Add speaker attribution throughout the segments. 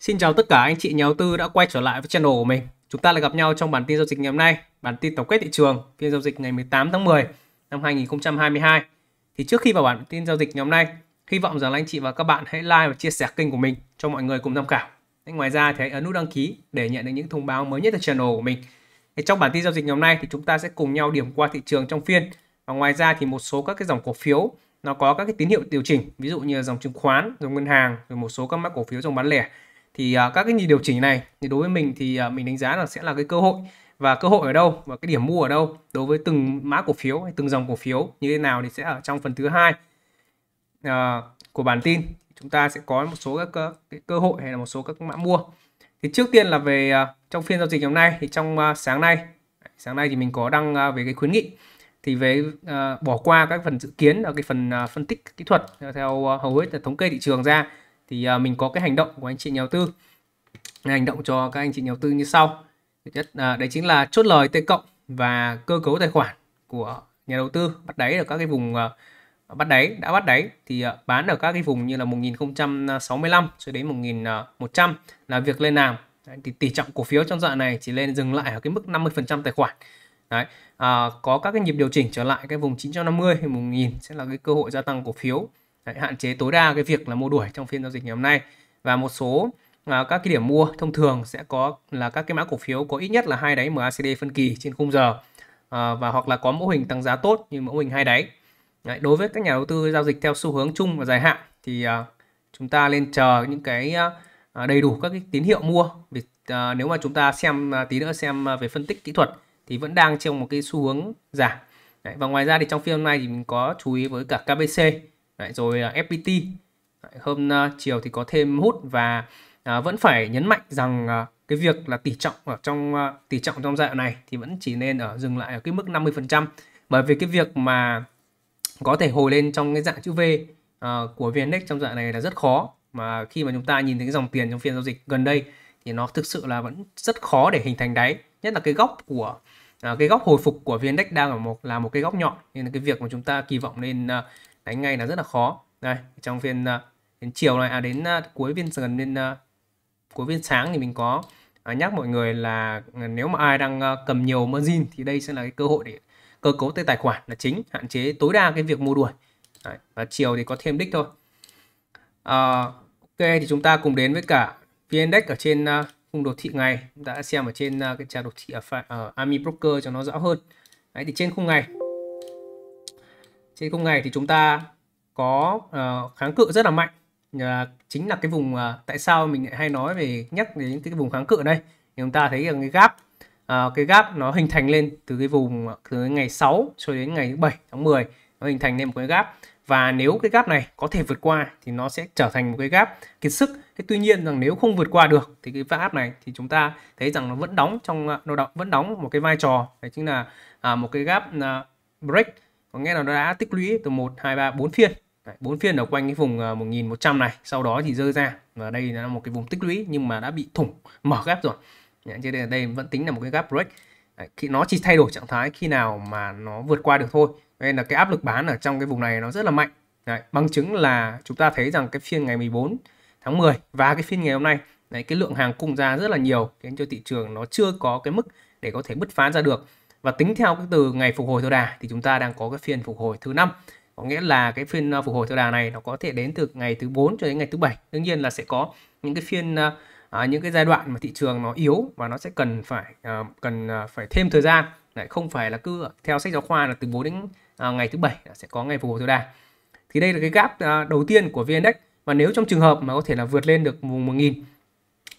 Speaker 1: Xin chào tất cả anh chị nhà đầu tư đã quay trở lại với channel của mình. Chúng ta lại gặp nhau trong bản tin giao dịch ngày hôm nay, bản tin tổng kết thị trường phiên giao dịch ngày 18 tháng 10 năm 2022. Thì trước khi vào bản tin giao dịch ngày hôm nay, hy vọng rằng anh chị và các bạn hãy like và chia sẻ kênh của mình cho mọi người cùng tham khảo. Ngoài ra thì hãy ấn nút đăng ký để nhận được những thông báo mới nhất từ channel của mình. Thì trong bản tin giao dịch ngày hôm nay thì chúng ta sẽ cùng nhau điểm qua thị trường trong phiên và ngoài ra thì một số các cái dòng cổ phiếu nó có các cái tín hiệu điều chỉnh, ví dụ như dòng chứng khoán, dòng ngân hàng, rồi một số các mã cổ phiếu dòng bán lẻ thì à, các cái nhịp điều chỉnh này thì đối với mình thì à, mình đánh giá là sẽ là cái cơ hội và cơ hội ở đâu và cái điểm mua ở đâu đối với từng mã cổ phiếu hay từng dòng cổ phiếu như thế nào thì sẽ ở trong phần thứ hai à, của bản tin chúng ta sẽ có một số các cái cơ hội hay là một số các mã mua thì trước tiên là về trong phiên giao dịch hôm nay thì trong sáng nay sáng nay thì mình có đăng về cái khuyến nghị thì về bỏ qua các phần dự kiến ở cái phần phân tích kỹ thuật theo hầu hết là thống kê thị trường ra thì uh, mình có cái hành động của anh chị nhà đầu tư hành động cho các anh chị nhà đầu tư như sau thứ nhất uh, đấy chính là chốt lời t cộng và cơ cấu tài khoản của nhà đầu tư bắt đáy ở các cái vùng uh, bắt đáy đã bắt đáy thì uh, bán ở các cái vùng như là 1065 cho đến 1100 là việc lên làm đấy, thì tỷ trọng cổ phiếu trong dạng này chỉ lên dừng lại ở cái mức 50% tài khoản đấy à, có các cái nhịp điều chỉnh trở lại cái vùng 950 hay 1000 sẽ là cái cơ hội gia tăng cổ phiếu Đấy, hạn chế tối đa cái việc là mua đuổi trong phiên giao dịch ngày hôm nay và một số à, các cái điểm mua thông thường sẽ có là các cái mã cổ phiếu có ít nhất là hai đáy MACD phân kỳ trên khung giờ à, và hoặc là có mẫu hình tăng giá tốt như mẫu hình hai đáy. Đấy, đối với các nhà đầu tư giao dịch theo xu hướng chung và dài hạn thì à, chúng ta nên chờ những cái à, đầy đủ các cái tín hiệu mua. Vì à, nếu mà chúng ta xem à, tí nữa xem à, về phân tích kỹ thuật thì vẫn đang trong một cái xu hướng giảm. và ngoài ra thì trong phiên hôm nay thì mình có chú ý với cả KBC Đấy, rồi à, FPT Đấy, hôm uh, chiều thì có thêm hút và uh, vẫn phải nhấn mạnh rằng uh, cái việc là tỷ trọng ở trong uh, tỷ trọng trong giai đoạn này thì vẫn chỉ nên ở dừng lại ở cái mức 50% bởi vì cái việc mà có thể hồi lên trong cái dạng chữ V uh, của VNX trong dạng này là rất khó mà khi mà chúng ta nhìn thấy cái dòng tiền trong phiên giao dịch gần đây thì nó thực sự là vẫn rất khó để hình thành đáy nhất là cái góc của uh, cái góc hồi phục của VNX đang ở một là một cái góc nhọn nên là cái việc mà chúng ta kỳ vọng lên uh, đánh ngay là rất là khó đây trong phiên đến à, chiều này à đến à, cuối phiên gần đến à, cuối phiên sáng thì mình có nhắc mọi người là nếu mà ai đang cầm nhiều margin thì đây sẽ là cái cơ hội để cơ cấu tới tài khoản là chính hạn chế tối đa cái việc mua đuổi Đấy, và chiều thì có thêm đích thôi à, ok thì chúng ta cùng đến với cả vn index ở trên khung đồ thị ngày Chúng đã xem ở trên cái trang đồ thị ở uh, Army Broker cho nó rõ hơn Đấy, thì trên khung ngày trên khung ngày thì chúng ta có uh, kháng cự rất là mạnh uh, chính là cái vùng uh, tại sao mình lại hay nói về nhắc đến cái vùng kháng cự đây thì chúng ta thấy rằng cái gap uh, cái gap nó hình thành lên từ cái vùng từ ngày 6 cho đến ngày 7 tháng 10 nó hình thành lên một cái gap và nếu cái gap này có thể vượt qua thì nó sẽ trở thành một cái gap kiệt sức thế tuy nhiên rằng nếu không vượt qua được thì cái gap này thì chúng ta thấy rằng nó vẫn đóng trong nó đóng vẫn đóng một cái vai trò đấy chính là à, một cái gap break có nghĩa là nó đã tích lũy từ 1 2 3 4 phiên bốn phiên ở quanh cái vùng 1100 à, này sau đó thì rơi ra và đây là một cái vùng tích lũy nhưng mà đã bị thủng mở gap rồi cho nên đây vẫn tính là một cái gap break khi nó chỉ thay đổi trạng thái khi nào mà nó vượt qua được thôi nên là cái áp lực bán ở trong cái vùng này nó rất là mạnh đấy, bằng chứng là chúng ta thấy rằng cái phiên ngày 14 tháng 10 và cái phiên ngày hôm nay đấy, cái lượng hàng cung ra rất là nhiều khiến cho thị trường nó chưa có cái mức để có thể bứt phá ra được và tính theo cái từ ngày phục hồi theo đà thì chúng ta đang có cái phiên phục hồi thứ năm có nghĩa là cái phiên à, phục hồi theo đà này nó có thể đến từ ngày thứ 4 cho đến ngày thứ bảy đương nhiên là sẽ có những cái phiên à, à, những cái giai đoạn mà thị trường nó yếu và nó sẽ cần phải à, cần à, phải thêm thời gian lại không phải là cứ theo sách giáo khoa là từ 4 đến à, ngày thứ bảy sẽ có ngày phục hồi theo đà thì đây là cái gap à, đầu tiên của vn index và nếu trong trường hợp mà có thể là vượt lên được vùng 1000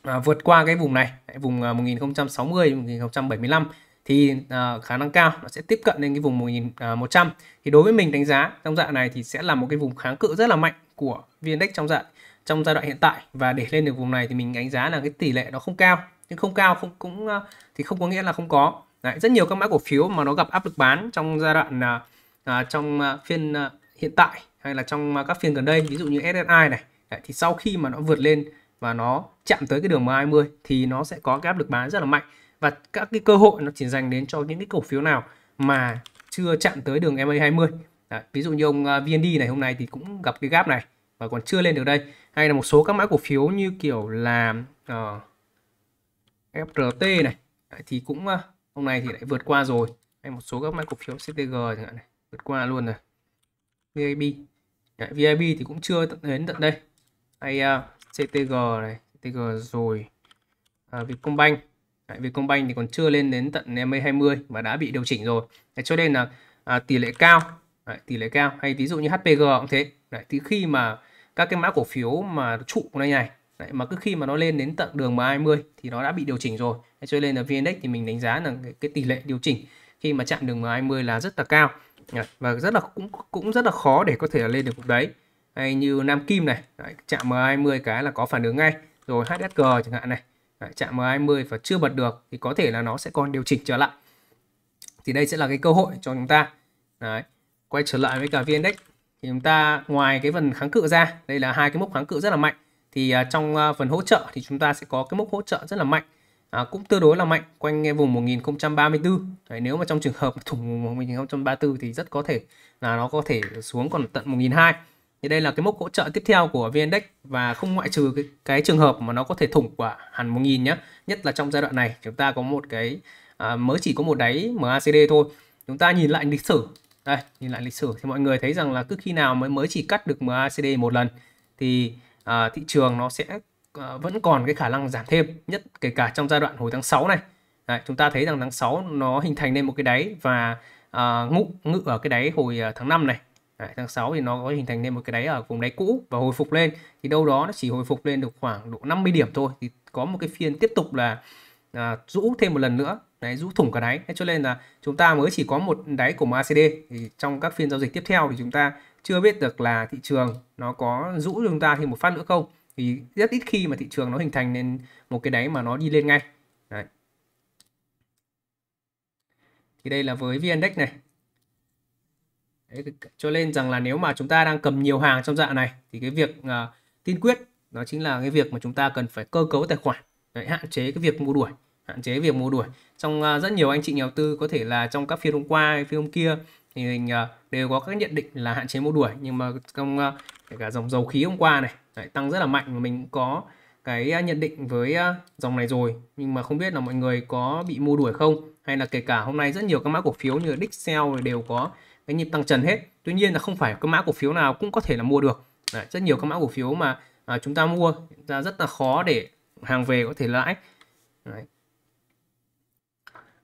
Speaker 1: à, vượt qua cái vùng này vùng 1060 1075 thì uh, khả năng cao nó sẽ tiếp cận lên cái vùng 1100 à, thì đối với mình đánh giá trong dạng này thì sẽ là một cái vùng kháng cự rất là mạnh của VN-Index trong dạng trong giai đoạn hiện tại và để lên được vùng này thì mình đánh giá là cái tỷ lệ nó không cao nhưng không cao không cũng uh, thì không có nghĩa là không có Đấy, rất nhiều các mã cổ phiếu mà nó gặp áp lực bán trong giai đoạn uh, trong uh, phiên uh, hiện tại hay là trong uh, các phiên gần đây ví dụ như SSI này Đấy, thì sau khi mà nó vượt lên và nó chạm tới cái đường M20 thì nó sẽ có cái áp lực bán rất là mạnh và các cái cơ hội nó chỉ dành đến cho những cái cổ phiếu nào mà chưa chạm tới đường MA 20 Đấy, ví dụ như ông à, VND này hôm nay thì cũng gặp cái gap này và còn chưa lên được đây hay là một số các mã cổ phiếu như kiểu là uh, ờ, FRT này Đấy, thì cũng uh, hôm nay thì lại vượt qua rồi hay một số các mã cổ phiếu CTG chẳng hạn này vượt qua luôn rồi VIB Đấy, VIB thì cũng chưa đến tận đây hay uh, à, CTG này CTG rồi uh, Vietcombank Đấy, Vietcombank thì còn chưa lên đến tận MA20 và đã bị điều chỉnh rồi. Đấy, cho nên là à, tỷ lệ cao, đấy, tỷ lệ cao hay ví dụ như HPG cũng thế. Đấy, thì khi mà các cái mã cổ phiếu mà trụ này này, đấy, mà cứ khi mà nó lên đến tận đường MA20 thì nó đã bị điều chỉnh rồi. Đấy, cho nên là VNX thì mình đánh giá là cái, cái tỷ lệ điều chỉnh khi mà chạm đường MA20 là rất là cao đấy, và rất là cũng cũng rất là khó để có thể là lên được cục đấy. Hay như Nam Kim này, đấy, chạm MA20 cái là có phản ứng ngay. Rồi HSG chẳng hạn này, Đấy, chạm M20 và chưa bật được thì có thể là nó sẽ còn điều chỉnh trở lại. Thì đây sẽ là cái cơ hội cho chúng ta. Đấy, quay trở lại với cả VN Index thì chúng ta ngoài cái phần kháng cự ra, đây là hai cái mốc kháng cự rất là mạnh thì à, trong à, phần hỗ trợ thì chúng ta sẽ có cái mốc hỗ trợ rất là mạnh. À, cũng tương đối là mạnh quanh vùng 1034. Đấy, nếu mà trong trường hợp thủng 1034 thì rất có thể là nó có thể xuống còn tận 1002 thì đây là cái mốc hỗ trợ tiếp theo của VNDAX và không ngoại trừ cái, cái trường hợp mà nó có thể thủng quả hẳn 1.000 nhé. Nhất là trong giai đoạn này chúng ta có một cái à, mới chỉ có một đáy MACD thôi. Chúng ta nhìn lại lịch sử. Đây, nhìn lại lịch sử thì mọi người thấy rằng là cứ khi nào mới mới chỉ cắt được MACD một lần thì à, thị trường nó sẽ à, vẫn còn cái khả năng giảm thêm nhất kể cả trong giai đoạn hồi tháng 6 này. Đấy, chúng ta thấy rằng tháng 6 nó hình thành nên một cái đáy và à, ngụ ngự ở cái đáy hồi à, tháng 5 này Đấy, tháng 6 thì nó có hình thành nên một cái đáy ở vùng đáy cũ và hồi phục lên thì đâu đó nó chỉ hồi phục lên được khoảng độ 50 điểm thôi thì có một cái phiên tiếp tục là à, rũ thêm một lần nữa đấy rũ thủng cả đáy thế cho nên là chúng ta mới chỉ có một đáy của MACD thì trong các phiên giao dịch tiếp theo thì chúng ta chưa biết được là thị trường nó có rũ chúng ta thêm một phát nữa không thì rất ít khi mà thị trường nó hình thành nên một cái đáy mà nó đi lên ngay đấy. thì đây là với VN-Index này Đấy, cho nên rằng là nếu mà chúng ta đang cầm nhiều hàng trong dạng này thì cái việc uh, tiên quyết nó chính là cái việc mà chúng ta cần phải cơ cấu tài khoản để hạn chế cái việc mua đuổi hạn chế việc mua đuổi trong uh, rất nhiều anh chị nhà đầu tư có thể là trong các phiên hôm qua phiên hôm kia thì mình uh, đều có các nhận định là hạn chế mua đuổi nhưng mà trong uh, kể cả dòng dầu khí hôm qua này đấy, tăng rất là mạnh và mình có cái nhận định với dòng này rồi nhưng mà không biết là mọi người có bị mua đuổi không hay là kể cả hôm nay rất nhiều các mã cổ phiếu như Dixel đều có cái nhịp tăng trần hết tuy nhiên là không phải cái mã cổ phiếu nào cũng có thể là mua được Đấy, rất nhiều các mã cổ phiếu mà à, chúng ta mua chúng ta rất là khó để hàng về có thể lãi Đấy.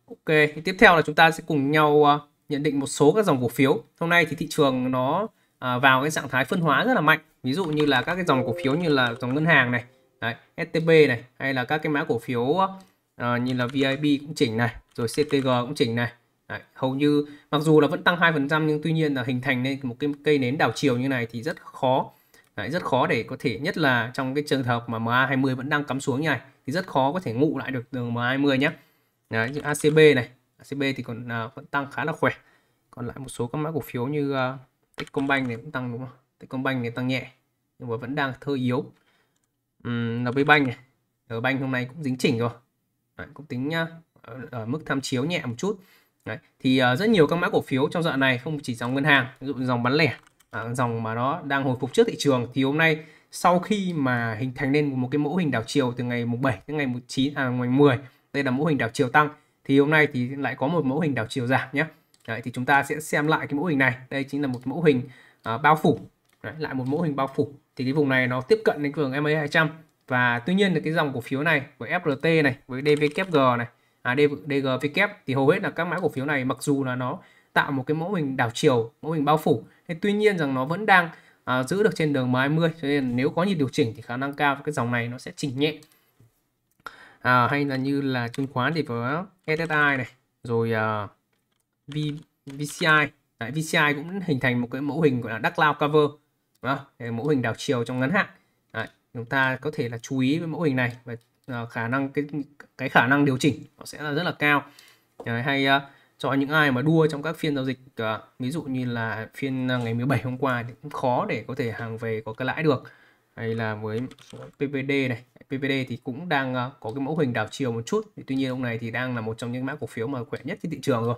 Speaker 1: ok thì tiếp theo là chúng ta sẽ cùng nhau à, nhận định một số các dòng cổ phiếu hôm nay thì thị trường nó à, vào cái trạng thái phân hóa rất là mạnh ví dụ như là các cái dòng cổ phiếu như là dòng ngân hàng này Đấy, STB này hay là các cái mã cổ phiếu uh, như là VIB cũng chỉnh này rồi CTG cũng chỉnh này Đấy, hầu như mặc dù là vẫn tăng 2% nhưng tuy nhiên là hình thành nên một cái cây nến đảo chiều như này thì rất khó Đấy, rất khó để có thể nhất là trong cái trường hợp mà MA20 vẫn đang cắm xuống như này thì rất khó có thể ngụ lại được đường MA20 nhé Đấy, như ACB này ACB thì còn uh, vẫn tăng khá là khỏe còn lại một số các mã cổ phiếu như uh, Techcombank này cũng tăng đúng không Techcombank này tăng nhẹ nhưng mà vẫn đang thơ yếu um, NB Bank này NB Bank hôm nay cũng dính chỉnh rồi Đấy, cũng tính nhá à, ở, ở mức tham chiếu nhẹ một chút Đấy. thì uh, rất nhiều các mã cổ phiếu trong đoạn này không chỉ dòng ngân hàng ví dụ dòng bán lẻ à, dòng mà nó đang hồi phục trước thị trường thì hôm nay sau khi mà hình thành nên một cái mẫu hình đảo chiều từ ngày mùng 7 đến ngày 9 à ngày 10 đây là mẫu hình đảo chiều tăng thì hôm nay thì lại có một mẫu hình đảo chiều giảm nhé Đấy, thì chúng ta sẽ xem lại cái mẫu hình này đây chính là một mẫu hình uh, bao phủ Đấy, lại một mẫu hình bao phủ thì cái vùng này nó tiếp cận đến cường MA 200 và tuy nhiên là cái dòng cổ phiếu này với FRT này với DVKG này à, DGVK thì hầu hết là các mã cổ phiếu này mặc dù là nó tạo một cái mẫu hình đảo chiều mẫu hình bao phủ thế tuy nhiên rằng nó vẫn đang à, giữ được trên đường M20 cho nên nếu có nhịp điều chỉnh thì khả năng cao cái dòng này nó sẽ chỉnh nhẹ à, hay là như là chứng khoán thì có SSI này rồi uh, v, VCI Đấy, VCI cũng hình thành một cái mẫu hình gọi là đắc lao cover đó, mẫu hình đảo chiều trong ngắn hạn Đấy, chúng ta có thể là chú ý với mẫu hình này và Ờ, khả năng cái cái khả năng điều chỉnh nó sẽ là rất là cao Đấy, hay ờ, cho những ai mà đua trong các phiên giao dịch ờ, ví dụ như là phiên ngày 17 hôm qua thì cũng khó để có thể hàng về có cái lãi được hay là với PPD này PPD thì cũng đang có cái mẫu hình đảo chiều một chút tuy nhiên ông này thì đang là một trong những mã cổ phiếu mà khỏe nhất trên thị trường rồi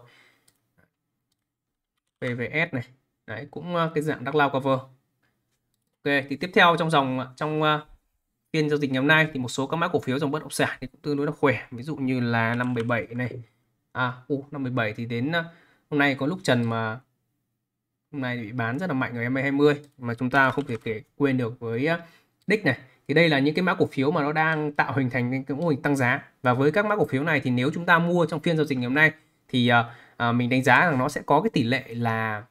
Speaker 1: PVS này đấy cũng cái dạng đắc lao cover ok thì tiếp theo trong dòng trong phiên giao dịch ngày hôm nay thì một số các mã cổ phiếu dòng bất động sản thì cũng tương đối là khỏe ví dụ như là 577 này à u 577 thì đến à, hôm nay có lúc trần mà hôm nay bị bán rất là mạnh ở em 20 mà chúng ta không thể, thể quên được với à, đích này thì đây là những cái mã cổ phiếu mà nó đang tạo hình thành cái mô hình tăng giá và với các mã cổ phiếu này thì nếu chúng ta mua trong phiên giao dịch ngày hôm nay thì à, à mình đánh giá rằng nó sẽ có cái tỷ lệ là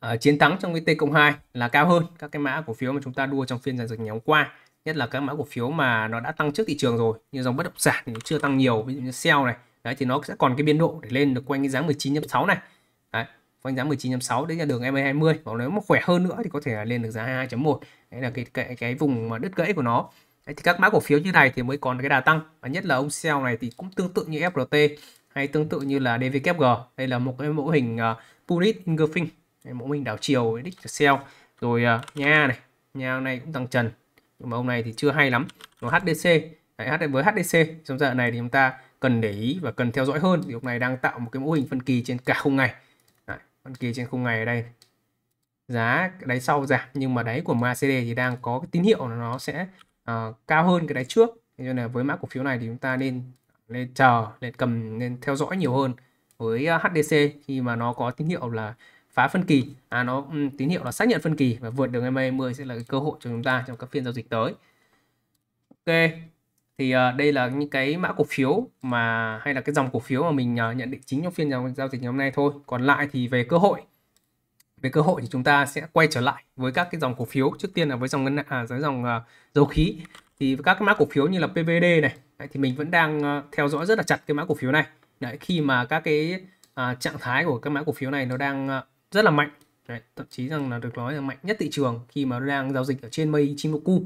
Speaker 1: à, chiến thắng trong cái T cộng 2 là cao hơn các cái mã cổ phiếu mà chúng ta đua trong phiên giao dịch ngày hôm qua nhất là các mã cổ phiếu mà nó đã tăng trước thị trường rồi như dòng bất động sản thì nó chưa tăng nhiều ví dụ như sell này đấy thì nó sẽ còn cái biên độ để lên được quanh cái giá 19.6 này đấy, quanh giá 19.6 đến nhà đường MA20 còn nếu mà khỏe hơn nữa thì có thể là lên được giá 22.1 đấy là cái, cái cái vùng mà đứt gãy của nó đấy, thì các mã cổ phiếu như này thì mới còn cái đà tăng và nhất là ông sell này thì cũng tương tự như FRT hay tương tự như là DVKG đây là một cái mẫu hình uh, Pulit Ingefing mẫu hình đảo chiều đích sell rồi uh, nha này nhà này cũng tăng trần nhưng mà hôm nay thì chưa hay lắm nó HDC Đấy, với HDC trong giai đoạn này thì chúng ta cần để ý và cần theo dõi hơn thì hôm nay đang tạo một cái mô hình phân kỳ trên cả khung ngày Đấy, phân kỳ trên khung ngày ở đây giá đáy sau giảm nhưng mà đáy của MACD thì đang có cái tín hiệu nó sẽ uh, cao hơn cái đáy trước thế nên là với mã cổ phiếu này thì chúng ta nên nên chờ nên cầm nên theo dõi nhiều hơn với ờ, HDC khi mà nó có tín hiệu là phá phân kỳ à nó um, tín hiệu là xác nhận phân kỳ và vượt đường MA 10 sẽ là cái cơ hội cho chúng ta trong các phiên giao dịch tới ok thì uh, đây là những cái mã cổ phiếu mà hay là cái dòng cổ phiếu mà mình uh, nhận định chính trong phiên giao, giao dịch ngày hôm nay thôi còn lại thì về cơ hội về cơ hội thì chúng ta sẽ quay trở lại với các cái dòng cổ phiếu trước tiên là với dòng ngân à, với dòng uh, dầu khí thì các cái mã cổ phiếu như là PVD này đấy, thì mình vẫn đang uh, theo dõi rất là chặt cái mã cổ phiếu này đấy khi mà các cái uh, trạng thái của các mã cổ phiếu này nó đang uh, rất là mạnh Đấy, thậm chí rằng là được nói là mạnh nhất thị trường khi mà đang giao dịch ở trên mây Ichimoku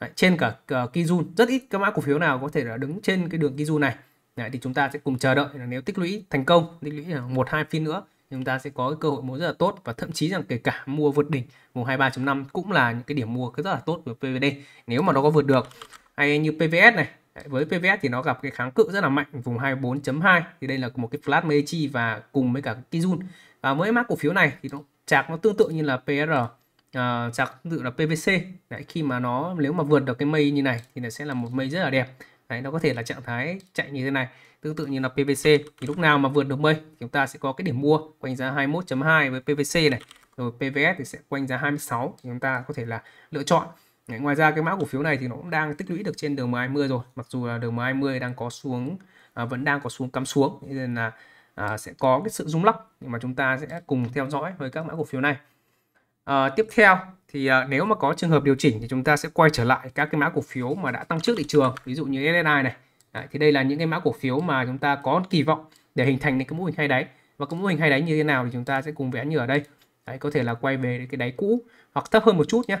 Speaker 1: Đấy, trên cả, cả Kijun rất ít các mã cổ phiếu nào có thể là đứng trên cái đường Kijun này Đấy, thì chúng ta sẽ cùng chờ đợi là nếu tích lũy thành công tích lũy là một hai phiên nữa chúng ta sẽ có cái cơ hội mua rất là tốt và thậm chí rằng kể cả mua vượt đỉnh vùng 23.5 cũng là những cái điểm mua rất là tốt của PVD nếu mà nó có vượt được hay như PVS này với PVS thì nó gặp cái kháng cự rất là mạnh vùng 24.2 thì đây là một cái flat Meiji và cùng với cả Kijun và mới mã cổ phiếu này thì nó chạc nó tương tự như là PR uh, à, chạc tương tự là PVC Đấy, khi mà nó nếu mà vượt được cái mây như này thì nó sẽ là một mây rất là đẹp Đấy, nó có thể là trạng thái chạy như thế này tương tự như là PVC thì lúc nào mà vượt được mây chúng ta sẽ có cái điểm mua quanh giá 21.2 với PVC này rồi PVS thì sẽ quanh giá 26 chúng ta có thể là lựa chọn Đấy, ngoài ra cái mã cổ phiếu này thì nó cũng đang tích lũy được trên đường MA20 rồi mặc dù là đường MA20 đang có xuống à, vẫn đang có xuống cắm xuống nên là à, sẽ có cái sự rung lắc nhưng mà chúng ta sẽ cùng theo dõi với các mã cổ phiếu này à, tiếp theo thì à, nếu mà có trường hợp điều chỉnh thì chúng ta sẽ quay trở lại các cái mã cổ phiếu mà đã tăng trước thị trường ví dụ như SSI này Đấy, thì đây là những cái mã cổ phiếu mà chúng ta có kỳ vọng để hình thành những cái mô hình hay đáy và cái mô hình hay đáy như thế nào thì chúng ta sẽ cùng vẽ như ở đây Đấy, có thể là quay về cái đáy cũ hoặc thấp hơn một chút nhé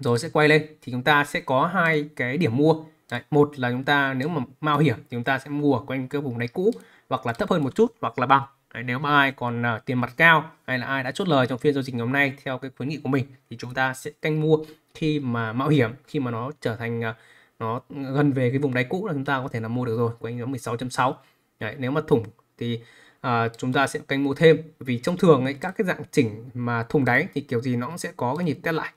Speaker 1: rồi sẽ quay lên thì chúng ta sẽ có hai cái điểm mua Đấy, một là chúng ta nếu mà mạo hiểm thì chúng ta sẽ mua ở quanh cái vùng đáy cũ hoặc là thấp hơn một chút hoặc là bằng Đấy, nếu mà ai còn uh, tiền mặt cao hay là ai đã chốt lời trong phiên giao dịch ngày hôm nay theo cái khuyến nghị của mình thì chúng ta sẽ canh mua khi mà mạo hiểm khi mà nó trở thành uh, nó gần về cái vùng đáy cũ là chúng ta có thể là mua được rồi quanh nhóm 16.6 Đấy, nếu mà thủng thì uh, chúng ta sẽ canh mua thêm vì trong thường ấy, các cái dạng chỉnh mà thủng đáy thì kiểu gì nó cũng sẽ có cái nhịp test lại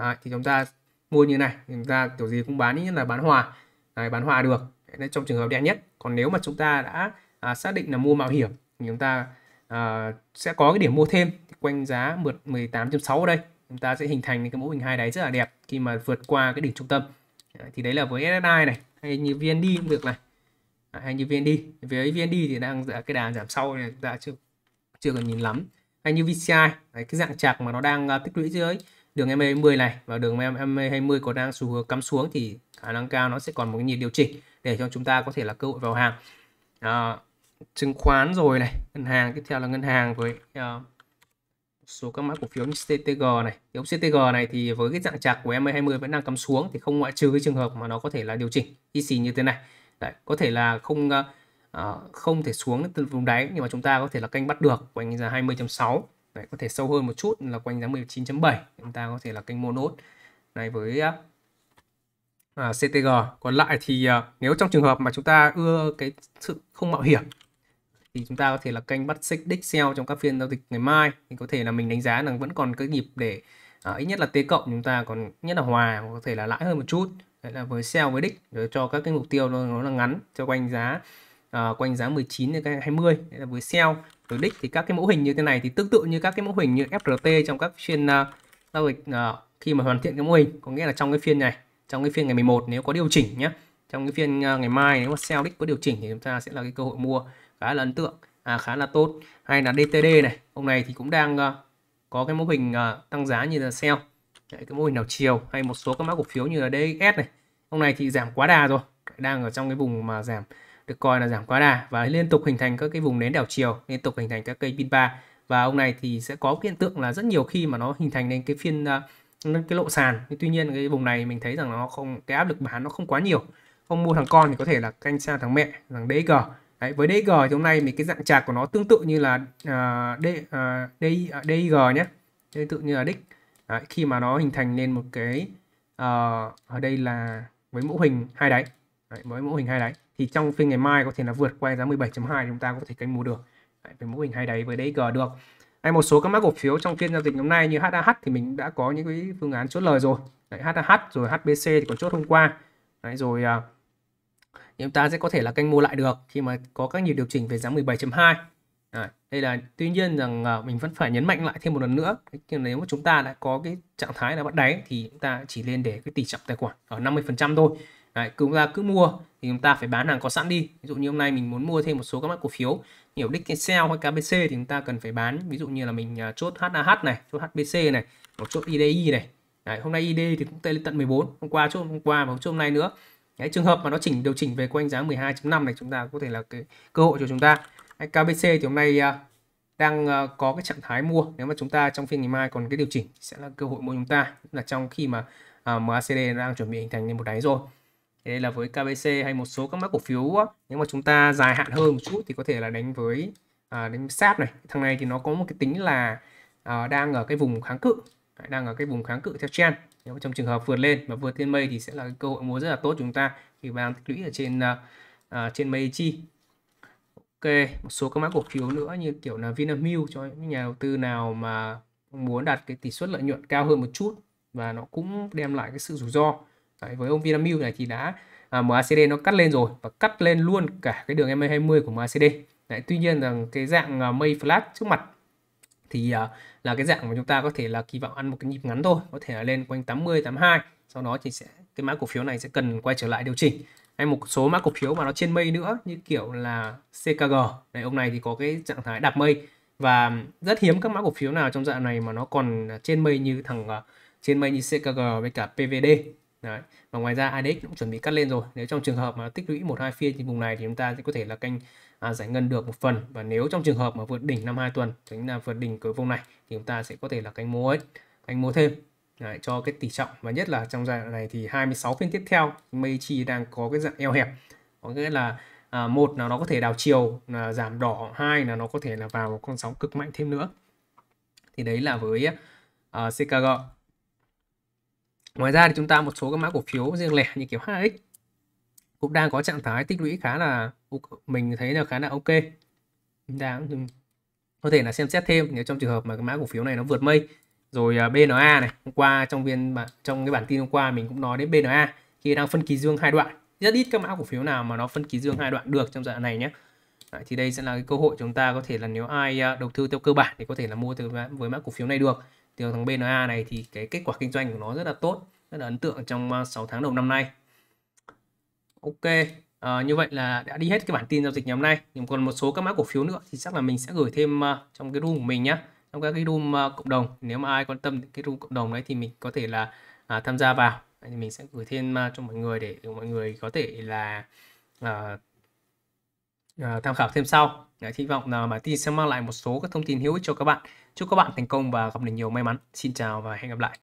Speaker 1: Đấy, thì chúng ta mua như này chúng ta kiểu gì cũng bán ít nhất là bán hòa Đấy, bán hòa được Đấy, trong trường hợp đen nhất còn nếu mà chúng ta đã à, xác định là mua mạo hiểm thì chúng ta à, sẽ có cái điểm mua thêm quanh giá mượt 18.6 ở đây chúng ta sẽ hình thành cái mẫu hình hai đáy rất là đẹp khi mà vượt qua cái đỉnh trung tâm đấy, thì đấy là với SSI này hay như VND cũng được này à, hay như VND với VND thì đang ở cái đà giảm sau này chúng ta chưa chưa cần nhìn lắm hay như VCI đấy, cái dạng chạc mà nó đang uh, tích lũy dưới đường MA20 e này và đường MA20 e có đang xu hướng cắm xuống thì khả năng cao nó sẽ còn một cái nhịp điều chỉnh để cho chúng ta có thể là cơ hội vào hàng à, chứng khoán rồi này ngân hàng tiếp theo là ngân hàng với uh, số các mã cổ phiếu như CTG này giống ông CTG này thì với cái dạng chạc của MA20 e vẫn đang cắm xuống thì không ngoại trừ cái trường hợp mà nó có thể là điều chỉnh y xì như thế này Đấy, có thể là không uh, không thể xuống từ vùng đáy nhưng mà chúng ta có thể là canh bắt được quanh giá 20.6 Đấy, có thể sâu hơn một chút là quanh giá 19.7 chúng ta có thể là kênh monot này với à, à CTG còn lại thì à, nếu trong trường hợp mà chúng ta ưa cái sự không mạo hiểm thì chúng ta có thể là kênh bắt xích đích sell trong các phiên giao dịch ngày mai thì có thể là mình đánh giá là vẫn còn cái nhịp để à, ít nhất là T cộng chúng ta còn nhất là hòa có thể là lãi hơn một chút đấy là với sell với đích để cho các cái mục tiêu nó, nó là ngắn cho quanh giá à, quanh giá 19 đến 20 đấy là với sell từ đích thì các cái mẫu hình như thế này thì tương tự như các cái mẫu hình như FRT trong các phiên ờ, giao dịch ờ, khi mà hoàn thiện cái mô hình có nghĩa là trong cái phiên này trong cái phiên ngày 11 nếu có điều chỉnh nhé trong cái phiên ờ, ngày mai nếu mà sell đích có điều chỉnh thì chúng ta sẽ là cái cơ hội mua khá là ấn tượng à, khá là tốt hay là DTD này hôm nay thì cũng đang có cái mô hình tăng giá như là sell cái mô hình nào chiều hay một số các mã cổ phiếu như là DS này hôm nay thì giảm quá đà rồi đang ở trong cái vùng mà giảm được coi là giảm quá đà và liên tục hình thành các cái vùng nến đảo chiều liên tục hình thành các cây pin ba và ông này thì sẽ có hiện tượng là rất nhiều khi mà nó hình thành nên cái phiên à, cái lộ sàn tuy nhiên cái vùng này mình thấy rằng nó không cái áp lực bán nó không quá nhiều ông mua thằng con thì có thể là canh xa thằng mẹ thằng DG Đấy, với DG thì hôm nay mình cái dạng trạc của nó tương tự như là uh, D, uh, à, DI, nhé tương tự như là đích Đấy, khi mà nó hình thành nên một cái uh, ở đây là với mẫu hình hai đáy Đấy, với mẫu hình hai đáy thì trong phiên ngày mai có thể là vượt qua giá 17.2 chúng ta có thể canh mua được đấy, với mô hình hay đấy với DG được hay một số các mã cổ phiếu trong phiên giao dịch hôm nay như HAH thì mình đã có những cái phương án chốt lời rồi đấy, HAH rồi HBC thì có chốt hôm qua đấy, rồi uh, chúng ta sẽ có thể là canh mua lại được khi mà có các nhịp điều chỉnh về giá 17.2 Đấy, đây là tuy nhiên rằng uh, mình vẫn phải nhấn mạnh lại thêm một lần nữa nếu mà chúng ta đã có cái trạng thái là bắt đáy thì chúng ta chỉ lên để cái tỷ trọng tài khoản ở 50% thôi Đấy, chúng ta cứ mua thì chúng ta phải bán hàng có sẵn đi ví dụ như hôm nay mình muốn mua thêm một số các mã cổ phiếu nhiều đích sell hay KBC thì chúng ta cần phải bán ví dụ như là mình à, chốt HAH này chốt HBC này một chốt IDI này Đấy, hôm nay ID thì cũng lên tận 14 hôm qua chốt hôm qua và chốt hôm nay nữa Đấy, trường hợp mà nó chỉnh điều chỉnh về quanh giá 12.5 này chúng ta có thể là cái cơ hội cho chúng ta Đấy, KBC thì hôm nay à, đang à, có cái trạng thái mua nếu mà chúng ta trong phiên ngày mai còn cái điều chỉnh sẽ là cơ hội mua chúng ta là trong khi mà uh, MACD đang chuẩn bị hình thành lên một đáy rồi đây là với KBC hay một số các mã cổ phiếu nếu mà chúng ta dài hạn hơn một chút thì có thể là đánh với à, đánh sát này. Thằng này thì nó có một cái tính là à, đang ở cái vùng kháng cự, đang ở cái vùng kháng cự theo trend. Nếu trong trường hợp vượt lên và vượt lên mây thì sẽ là cơ hội mua rất là tốt chúng ta khi đang tích lũy ở trên à, à, trên mây chi. Ok, một số các mã cổ phiếu nữa như kiểu là Vinamilk cho những nhà đầu tư nào mà muốn đạt cái tỷ suất lợi nhuận cao hơn một chút và nó cũng đem lại cái sự rủi ro Đấy, với ông Vinamilk này thì đã à, MACD nó cắt lên rồi và cắt lên luôn cả cái đường MA20 của MACD. Đấy, tuy nhiên rằng cái dạng uh, mây flat trước mặt thì uh, là cái dạng mà chúng ta có thể là kỳ vọng ăn một cái nhịp ngắn thôi, có thể là lên quanh 80 82, sau đó thì sẽ cái mã cổ phiếu này sẽ cần quay trở lại điều chỉnh. Hay một số mã cổ phiếu mà nó trên mây nữa như kiểu là CKG. Này ông này thì có cái trạng thái đạp mây và rất hiếm các mã cổ phiếu nào trong dạng này mà nó còn trên mây như thằng uh, trên mây như CKG với cả PVD Đấy. Và ngoài ra ADX cũng chuẩn bị cắt lên rồi. Nếu trong trường hợp mà tích lũy một hai phiên trên vùng này thì chúng ta sẽ có thể là canh à, giải ngân được một phần và nếu trong trường hợp mà vượt đỉnh 52 tuần chính là vượt đỉnh cuối vùng này thì chúng ta sẽ có thể là canh mua ấy, canh mua thêm Đấy, cho cái tỷ trọng và nhất là trong giai đoạn này thì 26 phiên tiếp theo Meiji đang có cái dạng eo hẹp có nghĩa là à, một là nó có thể đảo chiều là giảm đỏ hai là nó có thể là vào một con sóng cực mạnh thêm nữa thì đấy là với uh, à, CKG Ngoài ra thì chúng ta một số các mã cổ phiếu riêng lẻ như kiểu HX cũng đang có trạng thái tích lũy khá là mình thấy là khá là ok. Đang có thể là xem xét thêm nếu trong trường hợp mà cái mã cổ phiếu này nó vượt mây rồi à, BNA này hôm qua trong viên trong cái bản tin hôm qua mình cũng nói đến BNA khi đang phân kỳ dương hai đoạn rất ít các mã cổ phiếu nào mà nó phân kỳ dương hai đoạn được trong giai đoạn này nhé Đấy, thì đây sẽ là cái cơ hội chúng ta có thể là nếu ai à, đầu tư theo cơ bản thì có thể là mua từ với mã cổ phiếu này được từ thằng BNA này thì cái kết quả kinh doanh của nó rất là tốt rất là ấn tượng trong 6 à, tháng đầu năm nay ok à, như vậy là đã đi hết cái bản tin giao dịch ngày hôm nay nhưng còn một số các mã cổ phiếu nữa thì chắc là mình sẽ gửi thêm à, trong cái room của mình nhé trong các cái room à, cộng đồng nếu mà ai quan tâm cái room cộng đồng đấy thì mình có thể là à, tham gia vào thì mình sẽ gửi thêm cho mọi người để mọi người có thể là à, Ờ, tham khảo thêm sau dạ, hy vọng là bản tin sẽ mang lại một số các thông tin hữu ích cho các bạn chúc các bạn thành công và gặp được nhiều may mắn xin chào và hẹn gặp lại